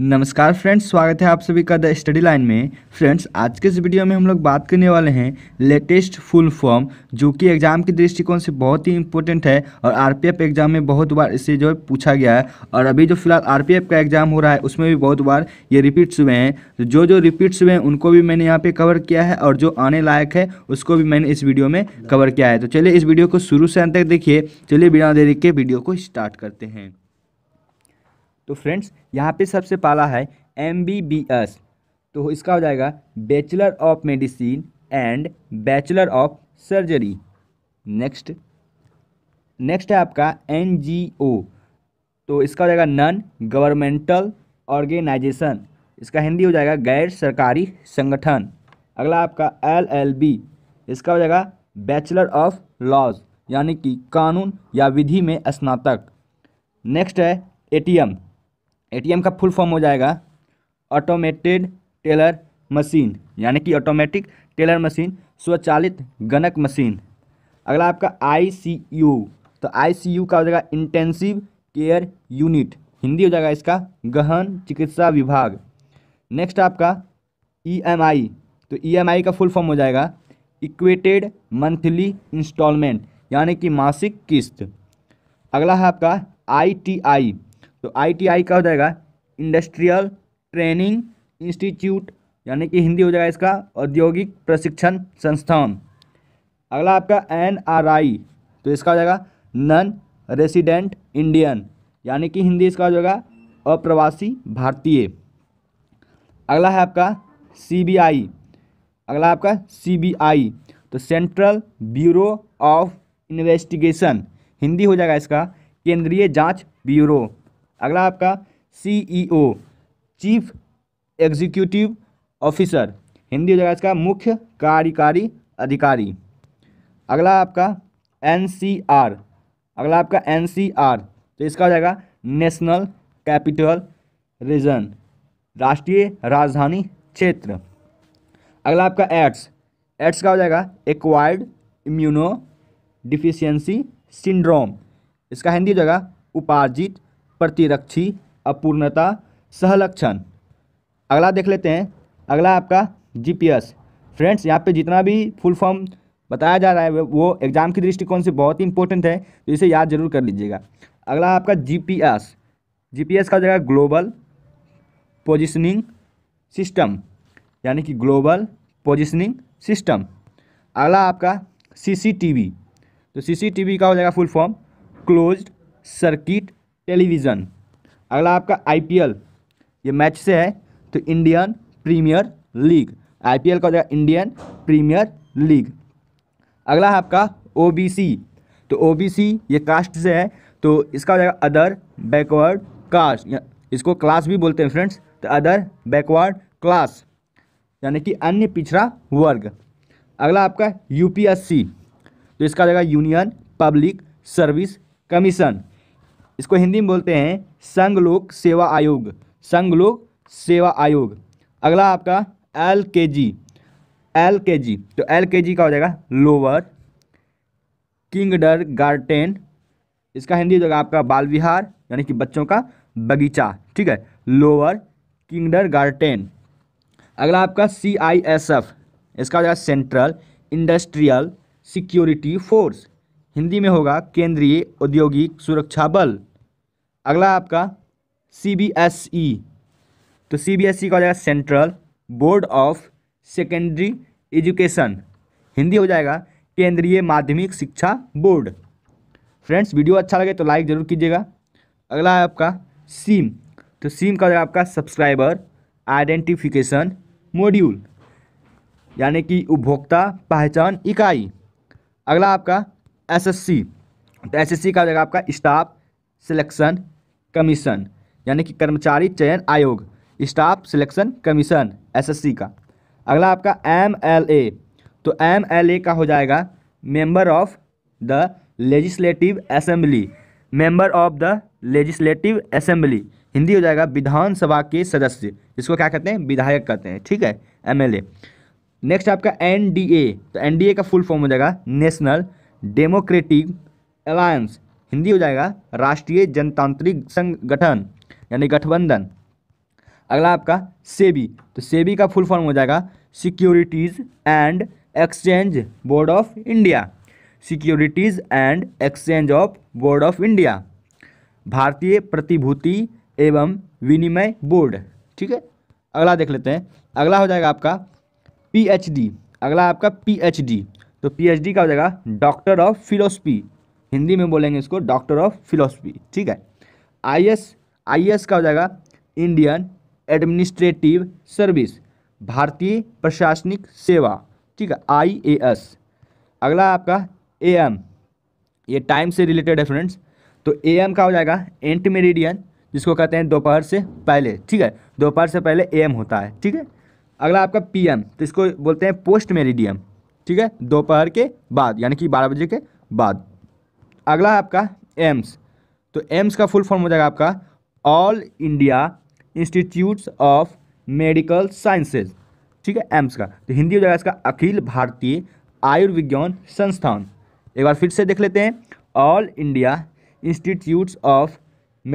नमस्कार फ्रेंड्स स्वागत है आप सभी का द स्टडी लाइन में फ्रेंड्स आज के इस वीडियो में हम लोग बात करने वाले हैं लेटेस्ट फुल फॉर्म जो कि एग्ज़ाम के दृष्टिकोण से बहुत ही इंपॉर्टेंट है और आरपीएफ एग्ज़ाम में बहुत बार इसे जो है पूछा गया है और अभी जो फिलहाल आरपीएफ का एग्ज़ाम हो रहा है उसमें भी बहुत बार ये रिपीट्स हुए हैं जो जो रिपीट्स हुए हैं उनको भी मैंने यहाँ पर कवर किया है और जो आने लायक है उसको भी मैंने इस वीडियो में कवर किया है तो चलिए इस वीडियो को शुरू से अंत तक देखिए चलिए बिना देरी के वीडियो को स्टार्ट करते हैं तो फ्रेंड्स यहाँ पे सबसे पहला है एम तो इसका हो जाएगा bachelor of medicine and bachelor of surgery next next है आपका एन तो इसका हो जाएगा नन गवर्नमेंटल ऑर्गेनाइजेशन इसका हिंदी हो जाएगा गैर सरकारी संगठन अगला आपका एल एल बी इसका हो जाएगा बैचलर ऑफ लॉज यानी कि कानून या विधि में स्नातक नेक्स्ट है एटीएम एटीएम का फुल फॉर्म हो जाएगा ऑटोमेटेड टेलर मशीन यानी कि ऑटोमेटिक टेलर मशीन स्वचालित गणक मशीन अगला आपका आईसीयू तो आईसीयू का हो जाएगा इंटेंसिव केयर यूनिट हिंदी हो जाएगा इसका गहन चिकित्सा विभाग नेक्स्ट आपका ईएमआई e तो ईएमआई e का फुल फॉर्म हो जाएगा इक्वेटेड मंथली इंस्टॉलमेंट यानी कि मासिक किस्त अगला है आपका आईटीआई तो आईटीआई का हो जाएगा इंडस्ट्रियल ट्रेनिंग इंस्टीट्यूट यानी कि हिंदी हो जाएगा इसका औद्योगिक प्रशिक्षण संस्थान अगला आपका एन आर आई तो इसका हो जाएगा नन रेसिडेंट इंडियन यानी कि हिंदी इसका हो जाएगा अप्रवासी भारतीय अगला है आपका सी बी आई अगला आपका सी बी आई तो central bureau of investigation Hindi हो जाएगा इसका केंद्रीय जांच ब्यूरो अगला आपका CEO chief executive officer Hindi हो जाएगा इसका मुख्य कार्यकारी अधिकारी अगला आपका एनसीआर अगला आपका एनसीआर तो इसका हो जाएगा नेशनल कैपिटल रीजन राष्ट्रीय राजधानी क्षेत्र अगला आपका एड्स एड्स का हो जाएगा एक्वायर्ड इम्यूनो डिफिशियंसी सिंड्रोम इसका हिंदी हो जाएगा उपार्जित प्रतिरक्षी अपूर्णता सहलक्षण अगला देख लेते हैं अगला आपका जीपीएस फ्रेंड्स यहाँ पे जितना भी फुल फॉर्म बताया जा रहा है वो एग्ज़ाम की दृष्टिकोण से बहुत ही इंपॉर्टेंट है तो इसे याद जरूर कर लीजिएगा अगला आपका जीपीएस जीपीएस का जगह ग्लोबल पोजिशनिंग सिस्टम यानी कि ग्लोबल पोजिशनिंग सिस्टम अगला आपका सीसीटीवी तो सीसीटीवी का हो जाएगा full form closed circuit television अगला आपका आईपीएल ये मैच से है तो इंडियन प्रीमियर लीग आईपीएल का हो जाएगा इंडियन प्रीमियर लीग अगला है आपका ओबीसी तो ओबीसी ये कास्ट से है तो इसका हो जाएगा अदर बैकवर्ड कास्ट इसको क्लास भी बोलते हैं फ्रेंड्स तो अदर बैकवर्ड क्लास यानी कि अन्य पिछड़ा वर्ग अगला आपका यूपीएससी तो इसका जगह यूनियन पब्लिक सर्विस कमीशन इसको हिंदी में बोलते हैं संघ लोक सेवा आयोग संघ लोक सेवा आयोग अगला आपका एल के जी एल के जी तो एल के जी का हो जाएगा लोअर किंगडर गार्टेन इसका हिंदी हो जाएगा आपका बाल विहार यानी कि बच्चों का बगीचा ठीक है लोअर किंगडर गार्टेन अगला आपका सी आई एस एफ इसका हो जाएगा central industrial security force Hindi में होगा केंद्रीय औद्योगिक सुरक्षा बल अगला आपका सी बी एस ई तो सी बी एस ई का हो जाएगा central board of secondary education Hindi हो जाएगा केंद्रीय माध्यमिक शिक्षा बोर्ड फ्रेंड्स वीडियो अच्छा लगे तो लाइक ज़रूर कीजिएगा अगला है आपका सीम तो सीम का हो जाएगा आपका सब्सक्राइबर आइडेंटिफिकेशन मॉड्यूल यानी कि उपभोक्ता पहचान इकाई अगला आपका एसएससी तो एसएससी का हो जाएगा आपका स्टाफ सिलेक्शन कमीशन यानी कि कर्मचारी चयन आयोग स्टाफ सिलेक्शन कमीशन एसएससी का अगला आपका एम एल ए तो एम एल ए का हो जाएगा member of the legislative assembly member of the legislative assembly Hindi हो जाएगा विधानसभा के सदस्य इसको क्या कहते हैं विधायक कहते हैं ठीक है एमएलए नेक्स्ट आपका एनडीए तो एनडीए का फुल फॉर्म हो जाएगा नेशनल डेमोक्रेटिक अलायंस हिंदी हो जाएगा राष्ट्रीय जनतांत्रिक संगठन यानी गठबंधन अगला आपका सेबी तो सेबी का फुल फॉर्म हो जाएगा securities and exchange board of India securities and exchange of board of India भारतीय प्रतिभूति एवं विनिमय बोर्ड ठीक है अगला देख लेते हैं अगला हो जाएगा आपका पीएचडी अगला आपका पीएचडी तो पीएचडी का हो जाएगा डॉक्टर ऑफ फिलोसफी हिंदी में बोलेंगे इसको डॉक्टर ऑफ फिलोसफी ठीक है आई एस का हो जाएगा इंडियन एडमिनिस्ट्रेटिव सर्विस भारतीय प्रशासनिक सेवा ठीक है आईएएस अगला आपका एएम ये टाइम से रिलेटेड है फ्रेंड्स तो एएम का हो जाएगा एंटी मेरिडियन जिसको कहते हैं दोपहर से पहले ठीक है दोपहर से पहले एएम होता है ठीक है अगला आपका पीएम तो इसको बोलते हैं पोस्ट मेरिडियम ठीक है दोपहर के बाद यानी कि बारह बजे के बाद अगला है आपका एम्स तो एम्स का फुल फॉर्म हो जाएगा आपका all India institutes of medical sciences ठीक है एम्स का तो हिंदी हो जाएगा इसका अखिल भारतीय आयुर्विज्ञान संस्थान एक बार फिर से देख लेते हैं all India institutes of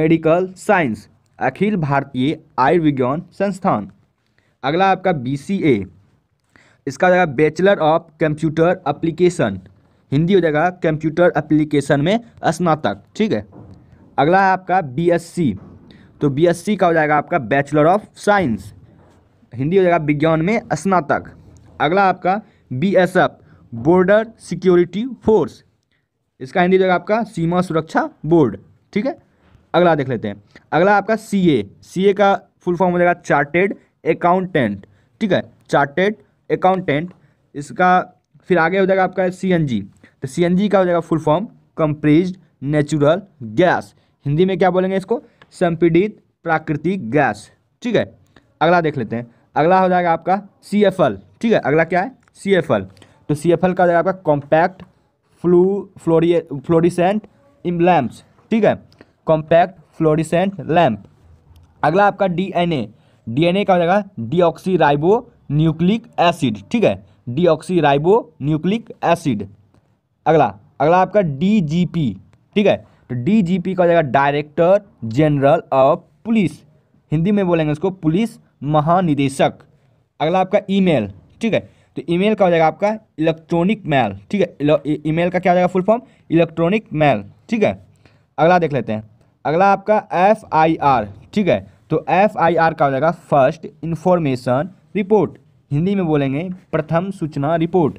medical science अखिल भारतीय आयुर्विज्ञान संस्थान अगला आपका बी इसका हो जाएगा bachelor of computer application Hindi हो जाएगा कंप्यूटर एप्लीकेशन में स्नातक ठीक है अगला है आपका बीएससी तो बीएससी का हो जाएगा आपका बैचलर ऑफ साइंस हिंदी हो जाएगा विज्ञान में स्नातक अगला आपका बीएसएफ बॉर्डर सिक्योरिटी फोर्स इसका हिंदी हो जाएगा आपका सीमा सुरक्षा बोर्ड ठीक है अगला देख लेते हैं अगला आपका सी ए सी ए का फुल फॉर्म हो जाएगा चार्टेड अकाउंटेंट ठीक है चार्टेड अकाउंटेंट इसका फिर आगे हो जाएगा आपका सी एन जी तो सी का हो जाएगा full form compressed natural gas Hindi में क्या बोलेंगे इसको संपीड़ित प्राकृतिक गैस ठीक है अगला देख लेते हैं अगला हो जाएगा आपका सी ठीक है अगला क्या है सी तो सी का हो जाएगा आपका compact flu fluori fluorescent um lamps ठीक है कॉम्पैक्ट फ्लोरिसेंट लैम्प अगला आपका डीएनए डीएनए का हो जाएगा ऑक्सी राइबो न्यूक्लिक एसिड ठीक है डीऑक्सी राइबो न्यूक्लिक एसिड अगला अगला आपका डीजीपी ठीक है तो डीजीपी का हो जाएगा director general of police Hindi में बोलेंगे उसको पुलिस महानिदेशक अगला आपका ईमेल ठीक है तो ईमेल का हो जाएगा आपका इलेक्ट्रॉनिक मेल ठीक है ईमेल का क्या हो जाएगा फुल फॉर्म इलेक्ट्रॉनिक मेल ठीक है अगला देख लेते हैं अगला आपका एफ आई आर ठीक है तो एफ आई आर का हो जाएगा फर्स्ट इन्फॉर्मेशन रिपोर्ट हिंदी में बोलेंगे प्रथम सूचना रिपोर्ट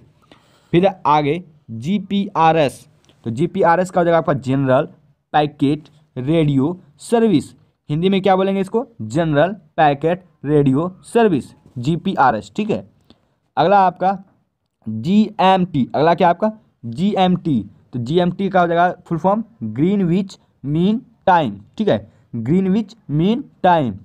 फिर आगे जीपीआरएस तो जी पी आर एस का हो जाएगा आपका general packet radio service Hindi में क्या बोलेंगे इसको general packet radio service G P R S ठीक है अगला आपका जी एम टी अगला क्या आपका जी एम टी तो जी एम टी का हो जाएगा full form Greenwich mean time ठीक है ग्रीन विच मीन टाइम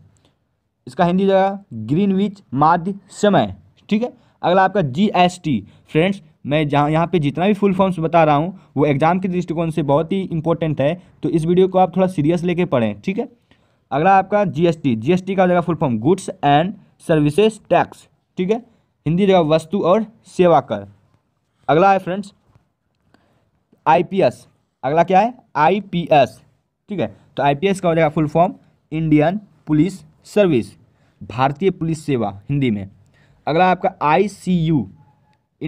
इसका हिंदी हो जाएगा ग्रीन विच माध्य समय ठीक है अगला आपका जीएसटी फ्रेंड्स मैं जहाँ यहाँ पे जितना भी फुल फॉर्म्स बता रहा हूँ वो एग्जाम के दृष्टिकोण से बहुत ही इंपॉर्टेंट है तो इस वीडियो को आप थोड़ा सीरियस लेके पढ़ें ठीक है अगला आपका जीएसटी जीएसटी का हो जाएगा full form goods and services tax ठीक है हिंदी जगह वस्तु और सेवा कर अगला है फ्रेंड्स एस अगला क्या है एस ठीक है तो एस का हो जाएगा full form Indian police service भारतीय पुलिस सेवा हिंदी में अगला आपका आईसीयू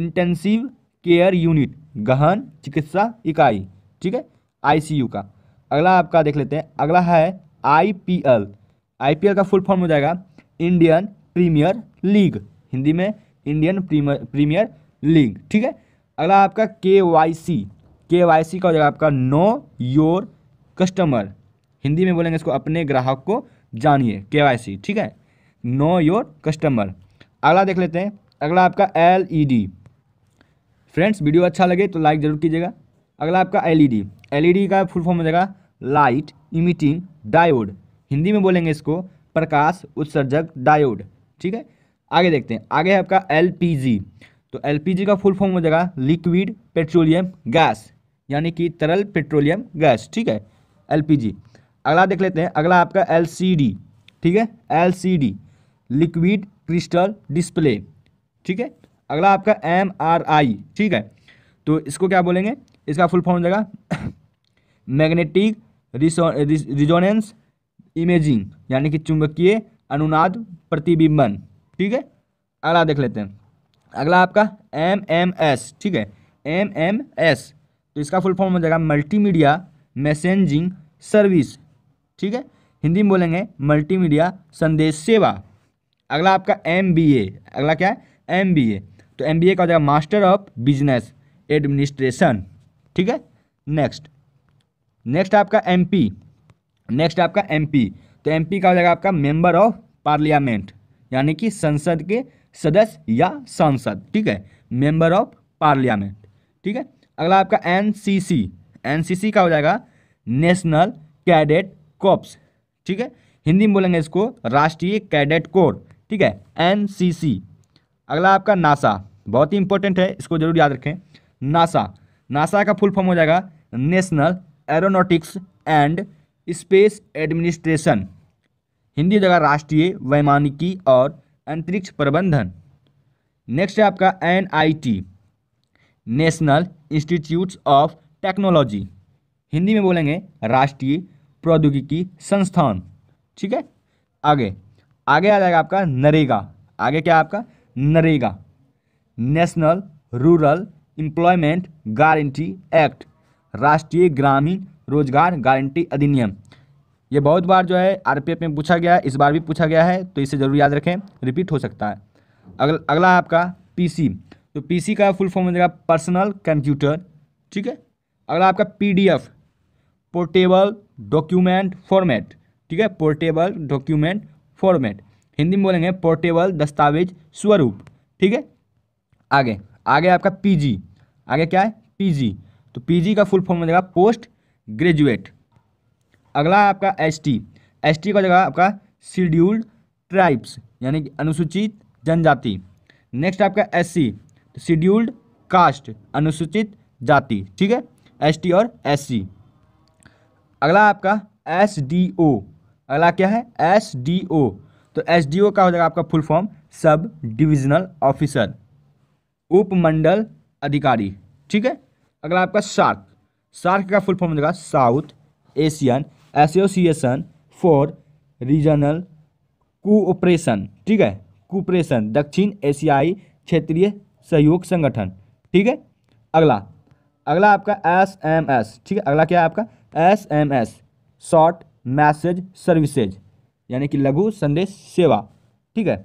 इंटेंसिव केयर यूनिट गहन चिकित्सा इकाई ठीक है आईसीयू का अगला आपका देख लेते हैं अगला है आईपीएल आईपीएल का फुल फॉर्म हो जाएगा इंडियन प्रीमियर लीग हिंदी में इंडियन प्रीमियर लीग ठीक है अगला आपका के वाई सी के वाई सी का हो जाएगा आपका नो योर कस्टमर हिंदी में बोलेंगे इसको अपने ग्राहक को जानिए के वाई सी ठीक है नो योर कस्टमर अगला देख लेते हैं अगला आपका L E D friends video अच्छा लगे तो लाइक ज़रूर कीजिएगा अगला आपका L E D L E D का फुल फॉर्म हो जाएगा लाइट इमिटिंग डायोड हिंदी में बोलेंगे इसको प्रकाश उत्सर्जक डायोड ठीक है आगे देखते हैं आगे है आपका एल पी जी तो एल पी जी का फुल फॉर्म हो जाएगा लिक्विड पेट्रोलियम गैस यानी कि तरल पेट्रोलियम गैस ठीक है एल पी जी अगला देख लेते हैं अगला आपका एल सी डी ठीक है L C D liquid crystal display ठीक है अगला आपका एम आर आई ठीक है तो इसको क्या बोलेंगे इसका फुल फॉर्म हो जाएगा मैग्नेटिक रिजोनेंस इमेजिंग यानी कि चुंबकीय अनुनाद प्रतिबिंबन ठीक है अगला देख लेते हैं अगला आपका एम एम एस ठीक है एम एम एस तो इसका फुल फॉर्म हो जाएगा मल्टीमीडिया मैसेजिंग सर्विस ठीक है हिंदी में बोलेंगे मल्टीमीडिया संदेश सेवा अगला आपका एम अगला क्या है एम तो एम का हो जाएगा मास्टर ऑफ बिजनेस एडमिनिस्ट्रेशन ठीक है नेक्स्ट नेक्स्ट आपका एम नेक्स्ट आपका एम तो एम का हो जाएगा आपका मेंबर ऑफ पार्लियामेंट यानी कि संसद के सदस्य या सांसद ठीक है मेंबर ऑफ पार्लियामेंट ठीक है अगला आपका एन एनसीसी का हो जाएगा नेशनल कैडेट कॉप्स ठीक है हिंदी में बोलेंगे इसको राष्ट्रीय कैडेट कोर ठीक है एन अगला आपका नासा बहुत ही इंपॉर्टेंट है इसको जरूर याद रखें नासा नासा का फुल फॉर्म हो जाएगा national aeronautics and space administration Hindi जगह राष्ट्रीय वैमानिकी और अंतरिक्ष प्रबंधन नेक्स्ट है आपका N national institutes of technology Hindi में बोलेंगे राष्ट्रीय प्रौद्योगिकी संस्थान ठीक है आगे आगे आ जाएगा आपका नरेगा आगे क्या आपका NREGA national rural employment guarantee act राष्ट्रीय ग्रामीण रोजगार गारंटी अधिनियम ये बहुत बार जो है आरपीएफ में पूछा गया है इस बार भी पूछा गया है तो इसे ज़रूर याद रखें रिपीट हो सकता है अगल, अगला आपका पीसी तो पीसी का फुल फॉर्म हो जाएगा पर्सनल कंप्यूटर ठीक है अगला आपका पीडीएफ पोर्टेबल डॉक्यूमेंट फॉर्मेट ठीक है पोर्टेबल डॉक्यूमेंट फॉर्मेट हिंदी में बोलेंगे पोर्टेबल दस्तावेज स्वरूप ठीक है आगे आगे आपका पीजी आगे क्या है पीजी तो पीजी का फुल फॉर्म हो जाएगा पोस्ट ग्रेजुएट अगला आपका एसटी एसटी का जगह आपका शेड्यूल्ड ट्राइब्स यानी कि अनुसूचित जनजाति नेक्स्ट आपका एससी शेड्यूल्ड कास्ट अनुसूचित जाति ठीक है एसटी और एससी अगला आपका एसडीओ अगला क्या है एस डी ओ तो एस डी ओ का हो जाएगा आपका full form sub divisional officer उपमंडल अधिकारी ठीक है अगला आपका सार्क सार्क का फुल फॉर्म हो जाएगा South Asian association for regional cooperation ठीक है कोऑपरेशन दक्षिण एशियाई क्षेत्रीय सहयोग संगठन ठीक है अगला अगला आपका एस एम एस ठीक है अगला क्या है आपका S M S short message services यानी कि लघु संदेश सेवा ठीक है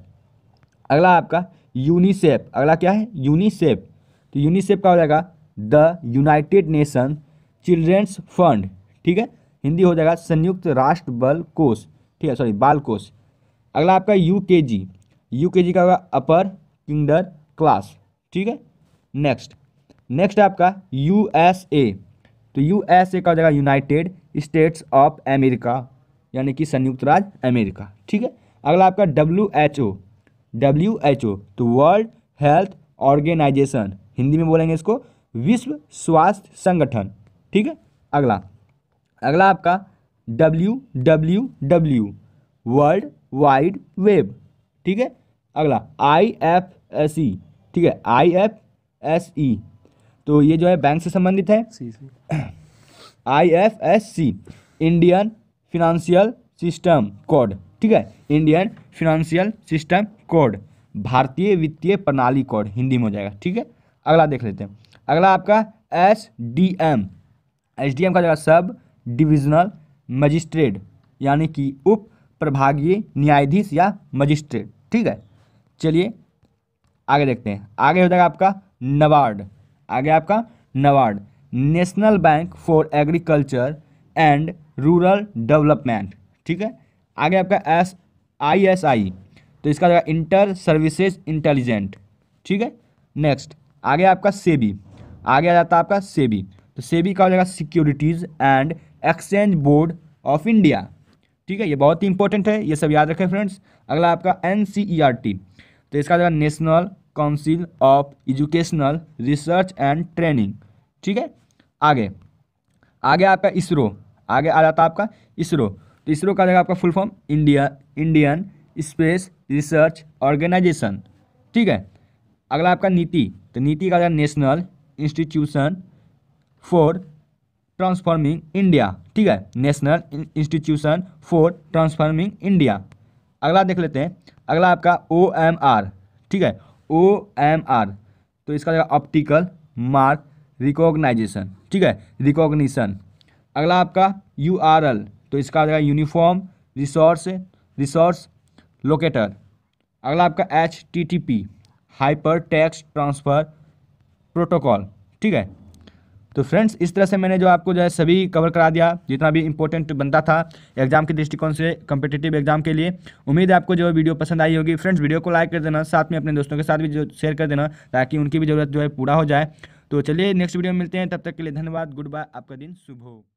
अगला आपका यूनिसेफ अगला क्या है यूनिसेफ तो यूनिसेफ का हो जाएगा the United Nation children's fund ठीक है हिंदी हो जाएगा संयुक्त राष्ट्र बल कोष ठीक है सॉरी बाल कोष अगला आपका यू के जी यू के जी का होगा अपर किंगडर क्लास ठीक है नेक्स्ट नेक्स्ट आपका यू एस ए तो यू एस ए का हो जाएगा यूनाइटेड स्टेट्स ऑफ अमेरिका यानी कि संयुक्त राज्य अमेरिका ठीक है अगला आपका W H O W H O तो वर्ल्ड हेल्थ ऑर्गेनाइजेशन हिंदी में बोलेंगे इसको विश्व स्वास्थ्य संगठन ठीक है अगला अगला आपका W W W world wide web ठीक है अगला आई एफ एस ई ठीक है आई एफ एस ई तो ये जो है बैंक से संबंधित है I F S C Indian financial system code ठीक है इंडियन फिनंशियल सिस्टम कोड भारतीय वित्तीय प्रणाली कोड हिंदी में हो जाएगा ठीक है अगला देख लेते हैं अगला आपका S D M S D M का जगह सब डिविजनल मजिस्ट्रेट यानी कि उप प्रभागीय न्यायाधीश या मजिस्ट्रेट ठीक है चलिए आगे देखते हैं आगे हो जाएगा आपका नबार्ड आगे आपका NABARD national bank for agriculture and rural development ठीक है आगे आपका एस आई एस आई तो इसका जाएगा इंटर सर्विसेज इंटेलिजेंट ठीक है नेक्स्ट आगे आपका सेबी आगे आ जाता है आपका सेबी तो सेबी का हो जाएगा securities and exchange board of India ठीक है ये बहुत ही इंपॉर्टेंट है ये सब याद रखें फ्रेंड्स अगला आपका एन तो इसका जाएगा national council of educational research and training ठीक है आगे आगे आपका इसरो आगे आ जाता आपका इसरो तो इसरो का जाएगा आपका full form India Indian space research organisation ठीक है अगला आपका नीति तो नीति का जाएगा national institution for transforming India ठीक है national institution for transforming India अगला देख लेते हैं अगला आपका ओ एम आर ठीक है ओ एम आर तो इसका जाएगा ऑप्टिकल मार्क रिकॉग्नाइजेशन ठीक है रिकॉग्निशन अगला आपका यू आर एल तो इसका जगह जाएगा यूनिफॉर्म रिसोर्स रिसोर्स लोकेटर अगला आपका H T T P hypertext transfer protocol ठीक है तो फ्रेंड्स इस तरह से मैंने जो आपको जो है सभी कवर करा दिया जितना भी इंपॉर्टेंट बनता था एग्जाम के दृष्टिकोण से कम्पिटेटिव एग्जाम के लिए उम्मीद है आपको जो वीडियो पसंद आई होगी फ्रेंड्स वीडियो को लाइक कर देना साथ में अपने दोस्तों के साथ भी जो शेयर कर देना ताकि उनकी भी जरूरत जो है पूरा हो जाए तो चलिए नेक्स्ट वीडियो में मिलते हैं तब तक के लिए धन्यवाद गुड बाय आपका दिन शुभ हो